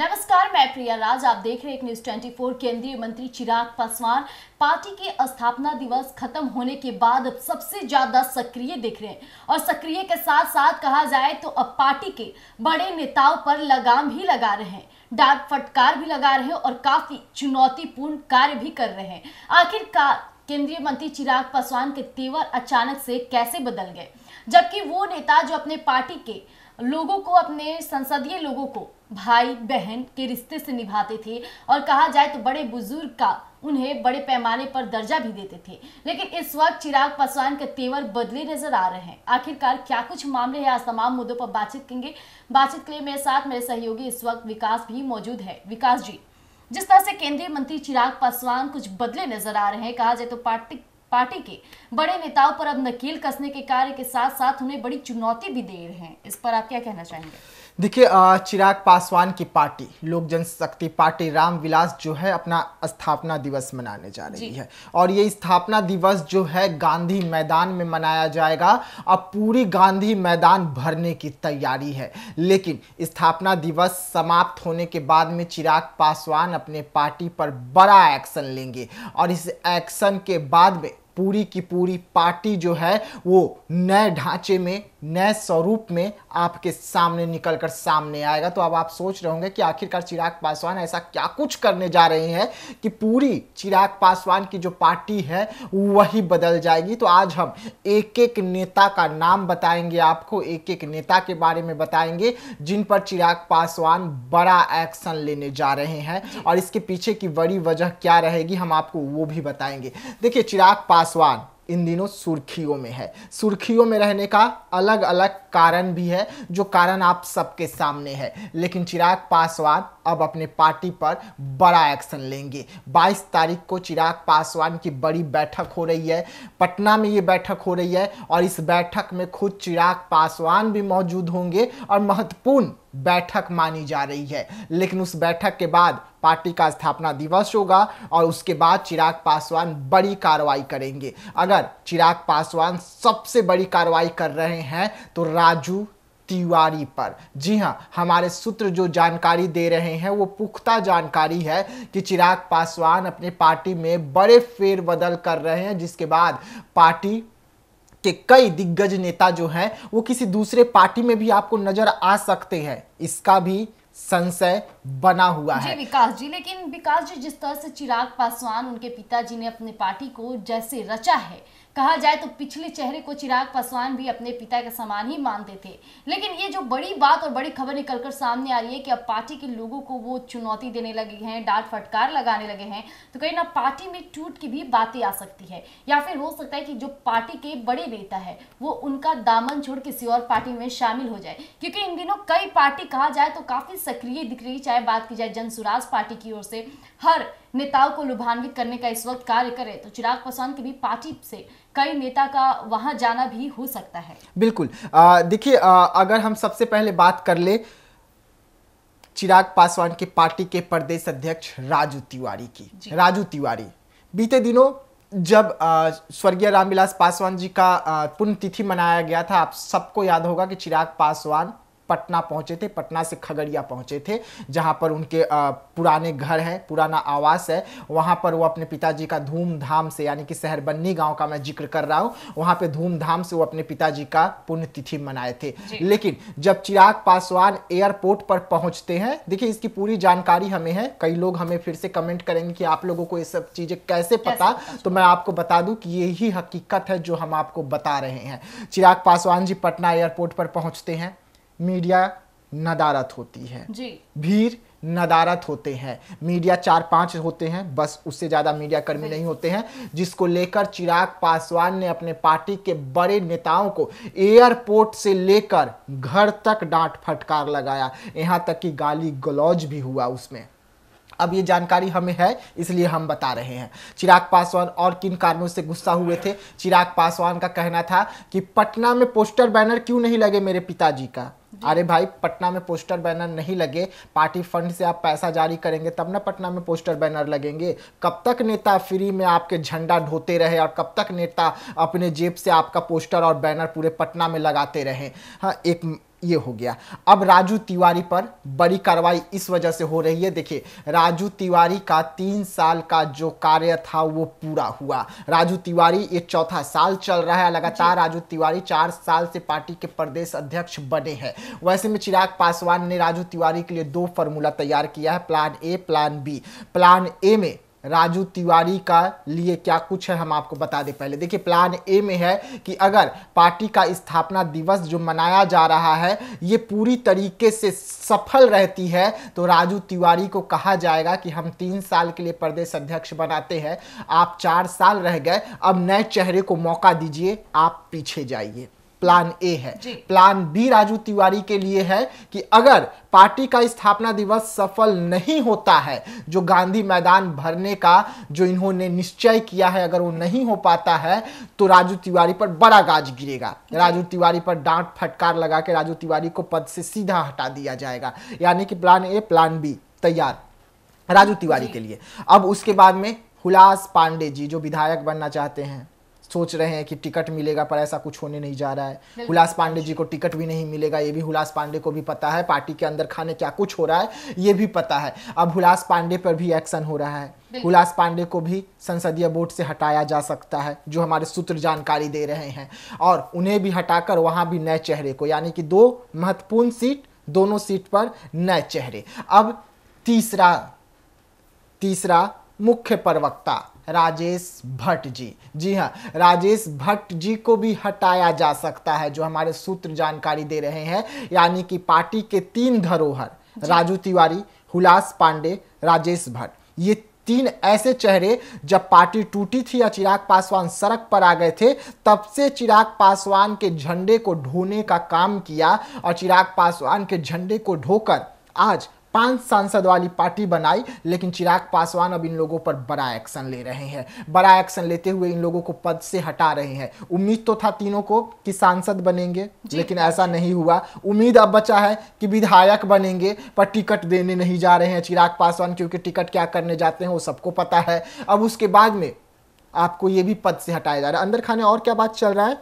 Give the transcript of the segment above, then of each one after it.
नमस्कार मैं प्रिया राज आप देख रहे हैं न्यूज 24 केंद्रीय मंत्री चिराग पासवान पार्टी के स्थापना दिवस खत्म होने के बाद अब सबसे ज्यादा सक्रिय दिख रहे हैं और सक्रिय के साथ साथ कहा जाए तो अब पार्टी के बड़े नेताओं पर लगाम भी लगा रहे हैं डाक फटकार भी लगा रहे हैं और काफी चुनौतीपूर्ण कार्य भी कर रहे हैं आखिरकार केंद्रीय मंत्री चिराग पासवान के तेवर अचानक से कैसे बदल गए जबकि वो नेता जो अपने पार्टी के लोगों को अपने संसदीय लोगों को भाई बहन के रिश्ते से निभाते थे और कहा जाए तो बड़े बुजुर्ग का उन्हें बड़े पैमाने पर दर्जा भी देते थे लेकिन इस वक्त चिराग पासवान के तेवर बदले नजर आ रहे हैं आखिरकार क्या कुछ मामले हैं आज तमाम मुद्दों पर बातचीत करेंगे बातचीत के लिए मेरे साथ मेरे सहयोगी इस वक्त विकास भी मौजूद है विकास जी जिस तरह से केंद्रीय मंत्री चिराग पासवान कुछ बदले नजर आ रहे हैं कहा जाए तो पार्टी पार्टी के बड़े नेताओं पर अब नकील कसने के कार्य के साथ साथ उन्हें बड़ी चुनौती भी दे रहे हैं इस पर आप क्या कहना चाहेंगे देखिए चिराग पासवान की पार्टी लोक जनशक्ति पार्टी रामविलास जो है अपना स्थापना दिवस मनाने जा रही है और ये स्थापना दिवस जो है गांधी मैदान में मनाया जाएगा अब पूरी गांधी मैदान भरने की तैयारी है लेकिन स्थापना दिवस समाप्त होने के बाद में चिराग पासवान अपने पार्टी पर बड़ा एक्शन लेंगे और इस एक्शन के बाद में पूरी की पूरी पार्टी जो है वो नए ढांचे में नए स्वरूप में आपके सामने निकल कर सामने आएगा तो अब आप सोच रहे होंगे कि आखिरकार चिराग पासवान ऐसा क्या कुछ करने जा रहे हैं कि पूरी चिराग पासवान की जो पार्टी है वही बदल जाएगी तो आज हम एक एक नेता का नाम बताएंगे आपको एक एक नेता के बारे में बताएंगे जिन पर चिराग पासवान बड़ा एक्शन लेने जा रहे हैं और इसके पीछे की बड़ी वजह क्या रहेगी हम आपको वो भी बताएंगे देखिए चिराग पासवान पासवान इन दिनों सुर्खियों में है सुर्खियों में रहने का अलग अलग कारण भी है जो कारण आप सबके सामने है लेकिन चिराग पासवान अब अपने पार्टी पर बड़ा एक्शन लेंगे 22 तारीख को चिराग पासवान की बड़ी बैठक हो रही है पटना में ये बैठक हो रही है और इस बैठक में खुद चिराग पासवान भी मौजूद होंगे और महत्वपूर्ण बैठक मानी जा रही है लेकिन उस बैठक के बाद पार्टी का स्थापना दिवस होगा और उसके बाद चिराग पासवान बड़ी कार्रवाई करेंगे अगर चिराग पासवान सबसे बड़ी कार्रवाई कर रहे हैं तो राजू तिवारी पर जी हाँ हमारे सूत्र जो जानकारी दे रहे हैं वो पुख्ता जानकारी है कि चिराग पासवान अपनी पार्टी में बड़े फेरबदल कर रहे हैं जिसके बाद पार्टी के कई दिग्गज नेता जो हैं वो किसी दूसरे पार्टी में भी आपको नजर आ सकते हैं इसका भी संशय बना हुआ है जी विकास जी लेकिन विकास जी जिस तरह से चिराग पासवान उनके पिताजी ने अपनी पार्टी को जैसे रचा है कहा जाए तो पिछले चेहरे को चिराग पासवान भी अपने पिता के समान ही मानते थे लेकिन ये जो बड़ी बात और बड़ी खबर निकलकर सामने आ रही है कि अब पार्टी के लोगों को वो चुनौती देने लगे हैं डांट फटकार लगाने लगे हैं तो कहीं ना पार्टी में टूट की भी बातें आ सकती है या फिर हो सकता है कि जो पार्टी के बड़े नेता है वो उनका दामन छोड़ किसी और पार्टी में शामिल हो जाए क्योंकि इन दिनों कई पार्टी कहा जाए तो काफ़ी सक्रिय दिख रही चाहे बात की जाए जन पार्टी की ओर से हर नेताओं को लुभान्वित करने का इस वक्त कार्य करे तो चिराग पासवान की भी पार्टी से कई नेता का वहां जाना भी हो सकता है बिल्कुल देखिए अगर हम सबसे पहले बात कर ले चिराग पासवान के पार्टी के प्रदेश अध्यक्ष राजू तिवारी की राजू तिवारी बीते दिनों जब स्वर्गीय रामविलास पासवान जी का पुण्यतिथि मनाया गया था आप सबको याद होगा कि चिराग पासवान पटना पहुंचे थे पटना से खगड़िया पहुंचे थे जहां पर उनके पुराने घर है पुराना आवास है वहां पर वो अपने पिताजी का धूमधाम से यानी कि शहरबन्नी गांव का मैं जिक्र कर रहा हूं वहां पे धूमधाम से वो अपने पिताजी का पुण्यतिथि मनाए थे लेकिन जब चिराग पासवान एयरपोर्ट पर पहुंचते हैं देखिए इसकी पूरी जानकारी हमें है कई लोग हमें फिर से कमेंट करेंगे कि आप लोगों को ये सब चीजें कैसे पता तो मैं आपको बता दूँ कि यही हकीकत है जो हम आपको बता रहे हैं चिराग पासवान जी पटना एयरपोर्ट पर पहुंचते हैं मीडिया नदारत होती है जी भीड़ नदारत होते हैं मीडिया चार पांच होते हैं बस उससे ज़्यादा मीडिया कर्मी नहीं होते हैं जिसको लेकर चिराग पासवान ने अपने पार्टी के बड़े नेताओं को एयरपोर्ट से लेकर घर तक डांट फटकार लगाया यहाँ तक कि गाली गलौज भी हुआ उसमें अब ये जानकारी हमें है इसलिए हम बता रहे हैं चिराग पासवान और किन कारणों से गुस्सा हुए थे चिराग पासवान का कहना था कि पटना में पोस्टर बैनर क्यों नहीं लगे मेरे पिताजी का अरे भाई पटना में पोस्टर बैनर नहीं लगे पार्टी फंड से आप पैसा जारी करेंगे तब ना पटना में पोस्टर बैनर लगेंगे कब तक नेता फ्री में आपके झंडा ढोते रहे और कब तक नेता अपने जेब से आपका पोस्टर और बैनर पूरे पटना में लगाते रहे हाँ एक ये हो गया अब राजू तिवारी पर बड़ी कार्रवाई इस वजह से हो रही है देखिए राजू तिवारी का तीन साल का जो कार्य था वो पूरा हुआ राजू तिवारी ये चौथा साल चल रहा है लगातार राजू तिवारी चार साल से पार्टी के प्रदेश अध्यक्ष बने हैं वैसे में चिराग पासवान ने राजू तिवारी के लिए दो फॉर्मूला तैयार किया है plan A plan B plan A में राजू तिवारी का लिए क्या कुछ है हम आपको बता दें पहले देखिए प्लान ए में है कि अगर पार्टी का स्थापना दिवस जो मनाया जा रहा है ये पूरी तरीके से सफल रहती है तो राजू तिवारी को कहा जाएगा कि हम तीन साल के लिए प्रदेश अध्यक्ष बनाते हैं आप चार साल रह गए अब नए चेहरे को मौका दीजिए आप पीछे जाइए प्लान ए है प्लान बी राजू तिवारी के लिए है कि अगर पार्टी का स्थापना दिवस सफल नहीं होता है जो गांधी मैदान भरने का जो इन्होंने निश्चय किया है अगर वो नहीं हो पाता है तो राजू तिवारी पर बड़ा गाज गिरेगा राजू तिवारी पर डांट फटकार लगा के राजू तिवारी को पद से सीधा हटा दिया जाएगा यानी कि प्लान ए प्लान बी तैयार राजू तिवारी के लिए अब उसके बाद में हुलास पांडे जी जो विधायक बनना चाहते हैं सोच रहे हैं कि टिकट मिलेगा पर ऐसा कुछ होने नहीं जा रहा है हुलास पांडे जी को टिकट भी नहीं मिलेगा ये भी हुलास पांडे को भी पता है पार्टी के अंदर खाने क्या कुछ हो रहा है ये भी पता है अब हुलास पांडे पर भी एक्शन हो रहा है हुलास पांडे को भी संसदीय बोर्ड से हटाया जा सकता है जो हमारे सूत्र जानकारी दे रहे हैं और उन्हें भी हटाकर वहाँ भी नए चेहरे को यानी कि दो महत्वपूर्ण सीट दोनों सीट पर नए चेहरे अब तीसरा तीसरा मुख्य प्रवक्ता राजेश भट्ट जी जी हाँ राजेश भट्ट जी को भी हटाया जा सकता है जो हमारे सूत्र जानकारी दे रहे हैं यानी कि पार्टी के तीन धरोहर राजू तिवारी हुलास पांडे राजेश भट्ट ये तीन ऐसे चेहरे जब पार्टी टूटी थी या चिराग पासवान सड़क पर आ गए थे तब से चिराग पासवान के झंडे को ढोने का काम किया और चिराग पासवान के झंडे को ढोकर आज पांच सांसद वाली पार्टी बनाई लेकिन चिराग पासवान अब इन लोगों पर बड़ा एक्शन ले रहे हैं बड़ा एक्शन लेते हुए इन लोगों को पद से हटा रहे हैं उम्मीद तो था तीनों को कि सांसद बनेंगे लेकिन ऐसा नहीं हुआ उम्मीद अब बचा है कि विधायक बनेंगे पर टिकट देने नहीं जा रहे हैं चिराग पासवान क्योंकि टिकट क्या करने जाते हैं वो सबको पता है अब उसके बाद में आपको ये भी पद से हटाया जा रहा है अंदर खाने और क्या बात चल रहा है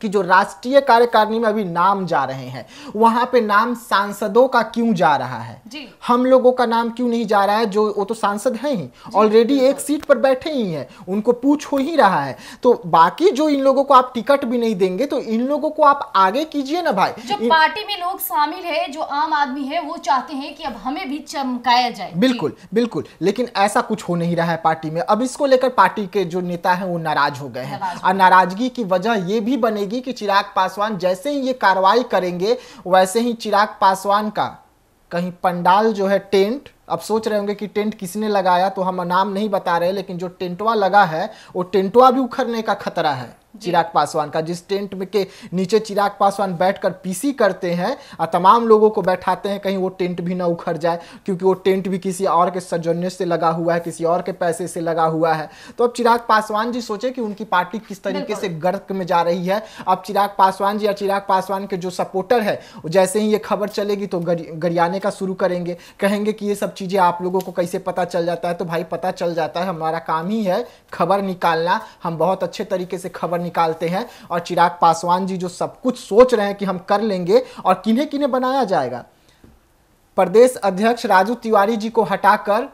कि जो राष्ट्रीय कार्यकारिणी में अभी नाम जा रहे हैं वहां पे नाम सांसदों का क्यों जा रहा है जी। हम लोगों का नाम क्यों नहीं जा रहा है जो वो तो सांसद हैं ही ऑलरेडी एक सीट पर बैठे ही हैं उनको पूछ हो ही रहा है तो बाकी जो इन लोगों को आप टिकट भी नहीं देंगे तो इन लोगों को आप आगे कीजिए ना भाई जो इन... पार्टी में लोग शामिल है जो आम आदमी है वो चाहते हैं कि अब हमें भी चमकाया जाए बिल्कुल बिल्कुल लेकिन ऐसा कुछ हो नहीं रहा है पार्टी में अब इसको लेकर पार्टी के जो नेता है वो नाराज हो गए हैं और नाराजगी की वजह ये भी बने बनेगी कि चिराग पासवान जैसे ही ये कार्रवाई करेंगे वैसे ही चिराग पासवान का कहीं पंडाल जो है टेंट अब सोच रहे होंगे कि टेंट किसने लगाया तो हम नाम नहीं बता रहे लेकिन जो टेंटवा लगा है वो टेंटवा भी उखड़ने का खतरा है चिराग पासवान का जिस टेंट में के नीचे चिराग पासवान बैठकर पीसी करते हैं और तमाम लोगों को बैठाते हैं कहीं वो टेंट भी ना उखड़ जाए क्योंकि वो टेंट भी किसी और के सजन्य से लगा हुआ है किसी और के पैसे से लगा हुआ है तो अब चिराग पासवान जी सोचे कि उनकी पार्टी किस तरीके से गर्क में जा रही है अब चिराग पासवान जी या चिराग पासवान के जो सपोर्टर है जैसे ही ये खबर चलेगी तो गरियाने का शुरू करेंगे कहेंगे कि ये सब चीज़ें आप लोगों को कैसे पता चल जाता है तो भाई पता चल जाता है हमारा काम ही है खबर निकालना हम बहुत अच्छे तरीके से खबर पेपर निकालते हैं और चिराग पासवान जी जो सब कुछ सोच रहे हैं कि हम कर लेंगे और किन्हें किन्हें बनाया जाएगा प्रदेश अध्यक्ष राजू तिवारी जी को हटाकर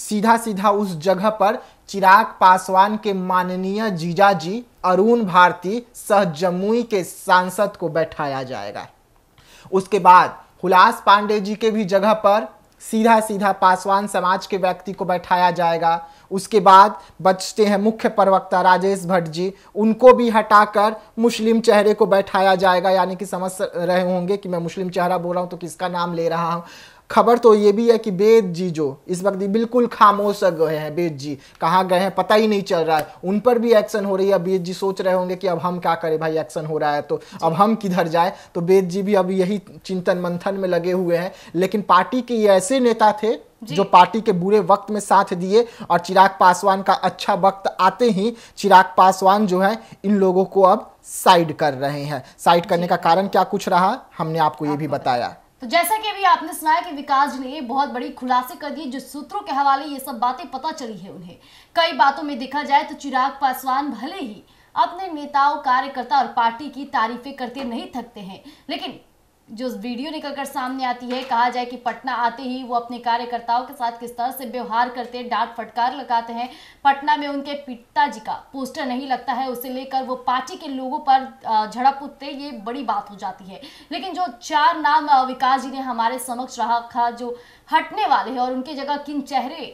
सीधा सीधा उस जगह पर चिराग पासवान के माननीय जीजा जी अरुण भारती सह जमुई के सांसद को बैठाया जाएगा उसके बाद हुलास पांडे जी के भी जगह पर सीधा सीधा पासवान समाज के व्यक्ति को बैठाया जाएगा उसके बाद बचते हैं मुख्य प्रवक्ता राजेश भट्ट जी उनको भी हटाकर मुस्लिम चेहरे को बैठाया जाएगा यानी कि समझ रहे होंगे कि मैं मुस्लिम चेहरा बोल रहा हूँ तो किसका नाम ले रहा हूँ खबर तो ये भी है कि बेद जी जो इस वक्त बिल्कुल खामोश गए हैं बेद जी कहाँ गए हैं पता ही नहीं चल रहा है उन पर भी एक्शन हो रही है बेद जी सोच रहे होंगे कि अब हम क्या करें भाई एक्शन हो रहा है तो अब हम किधर जाए तो बेद जी भी अब यही चिंतन मंथन में लगे हुए हैं लेकिन पार्टी के ये ऐसे नेता थे जो पार्टी के बुरे वक्त में साथ दिए और चिराग पासवान का अच्छा वक्त आते ही चिराग पासवान जो है इन लोगों को अब साइड कर रहे हैं साइड करने का कारण क्या कुछ रहा हमने आपको ये भी बताया तो जैसा कि अभी आपने सुनाया कि विकास जी ने बहुत बड़ी खुलासे कर दिए जो सूत्रों के हवाले ये सब बातें पता चली है उन्हें कई बातों में देखा जाए तो चिराग पासवान भले ही अपने नेताओं कार्यकर्ता और पार्टी की तारीफें करते नहीं थकते हैं लेकिन जो वीडियो निकल कर सामने आती है कहा जाए कि पटना आते ही वो अपने कार्यकर्ताओं के साथ किस तरह से व्यवहार करते हैं डांट फटकार लगाते हैं पटना में उनके पिताजी का पोस्टर नहीं लगता है उसे लेकर वो पार्टी के लोगों पर झड़प उठते ये बड़ी बात हो जाती है लेकिन जो चार नाम विकास जी ने हमारे समक्ष रखा जो हटने वाले हैं और उनकी जगह किन चेहरे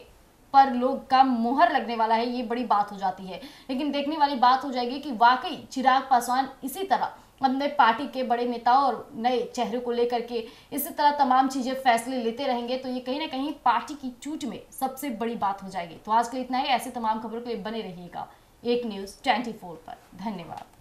पर लोग का मोहर लगने वाला है ये बड़ी बात हो जाती है लेकिन देखने वाली बात हो जाएगी कि वाकई चिराग पासवान इसी तरह अपने पार्टी के बड़े नेताओं और नए चेहरे को लेकर के इसी तरह तमाम चीज़ें फैसले लेते रहेंगे तो ये कहीं ना कहीं पार्टी की चूट में सबसे बड़ी बात हो जाएगी तो आज के लिए इतना ही ऐसी तमाम खबरों के लिए बने रहिएगा एक न्यूज़ ट्वेंटी पर धन्यवाद